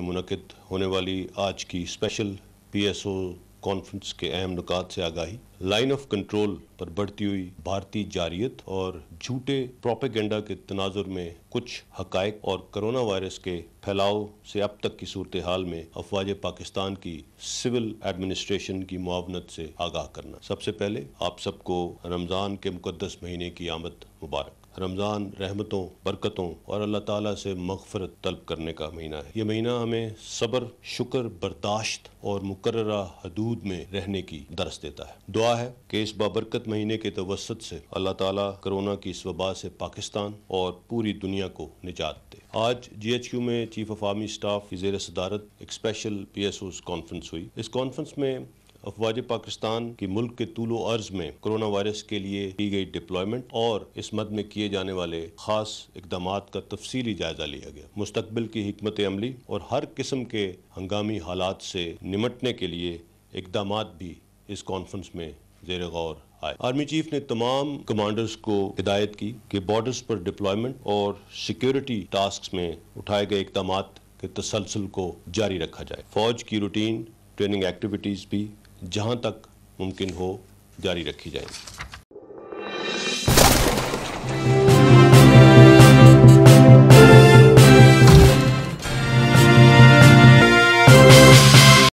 में मुनद होने वाली आज की special P S O conference के अहम नुकात से आगाही लाइन ऑफ कंट्रोल पर बढ़ती हुई भारतीय जारियत और झूठे प्रोपेगेंडा के तनाजुर में कुछ हकायक और कोरोना वायरस के फैलाव से अब तक की सूरत हाल में अफवाज पाकिस्तान की सिविल एडमिनिस्ट्रेशन की मुआवनत से आगाह करना सबसे पहले आप सबको रमज़ान के मुकदस महीने की आमद मुबारक रमज़ान रहमतों बरकतों और अल्लाह ताला से मगफरत तलब करने का महीना है ये महीना हमें सब्र शुक्र बर्दाश्त और मुकर्रा हदूद में रहने की दरस देता है दुआ दुआ है कि इस बाबरकत महीने के तवसत से अल्लाह ताला कोरोना की इस वबा से पाकिस्तान और पूरी दुनिया को निजात दे आज जी एच यू में चीफ ऑफ आर्मी स्टाफ की जेर सदारत एक special P S Os conference हुई इस कॉन्फ्रेंस में अफवाज पाकिस्तान की मुल्क के तूलो अर्ज में कोरोना वायरस के लिए की गई डिप्लॉयमेंट और इस मद में किए जाने वाले खास इकदाम का तफसली जायजा लिया गया मुस्तबिल की हमत अमली और हर किस्म के हंगामी हालात से निमटने के लिए इकदाम भी इस कॉन्फ्रेंस में जेर गौर आए आर्मी चीफ ने तमाम कमांडर्स को हिदायत की कि बॉर्डर्स पर डिप्लॉयमेंट और सिक्योरिटी टास्क में उठाए गए इकदाम के तसलसल को जारी रखा जाए फौज की रूटीन ट्रेनिंग एक्टिविटीज़ भी जहाँ तक मुमकिन हो जारी रखी जाएंगी